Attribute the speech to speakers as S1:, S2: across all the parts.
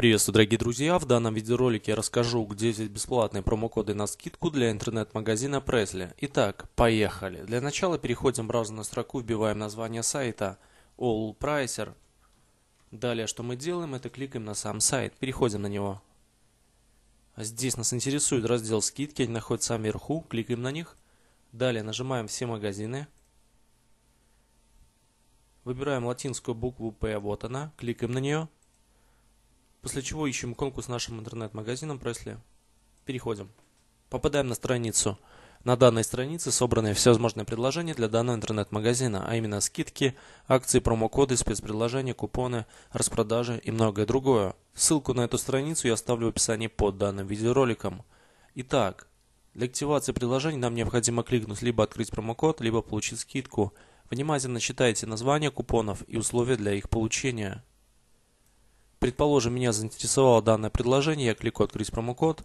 S1: Приветствую, дорогие друзья! В данном видеоролике я расскажу, где взять бесплатные промокоды на скидку для интернет-магазина Presley. Итак, поехали! Для начала переходим в браузерную строку, вбиваем название сайта AllPricer. Далее, что мы делаем, это кликаем на сам сайт, переходим на него. Здесь нас интересует раздел «Скидки», они находятся вверху, кликаем на них. Далее нажимаем «Все магазины». Выбираем латинскую букву P, вот она, кликаем на нее. После чего ищем иконку с нашим интернет-магазином Пресли. Переходим. Попадаем на страницу. На данной странице собраны всевозможные предложения для данного интернет-магазина, а именно скидки, акции, промокоды, спецпредложения, купоны, распродажи и многое другое. Ссылку на эту страницу я оставлю в описании под данным видеороликом. Итак, для активации приложений нам необходимо кликнуть либо открыть промокод, либо получить скидку. Внимательно читайте название купонов и условия для их получения. Предположим, меня заинтересовало данное предложение, я кликаю «Открыть промокод».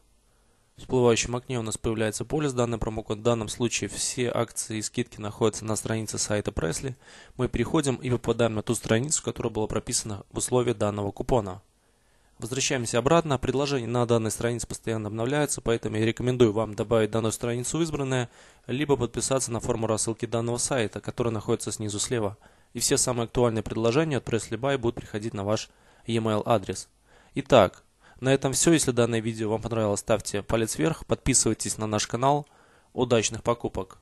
S1: В всплывающем окне у нас появляется поле с данным промокодом. В данном случае все акции и скидки находятся на странице сайта Пресли. Мы переходим и попадаем на ту страницу, которая была прописана в условии данного купона. Возвращаемся обратно. Предложения на данной странице постоянно обновляются, поэтому я рекомендую вам добавить данную страницу в избранное, либо подписаться на форму рассылки данного сайта, которая находится снизу слева. И все самые актуальные предложения от PressLeBuy будут приходить на ваш сайт e-mail адрес. Итак, на этом все. Если данное видео вам понравилось, ставьте палец вверх, подписывайтесь на наш канал. Удачных покупок!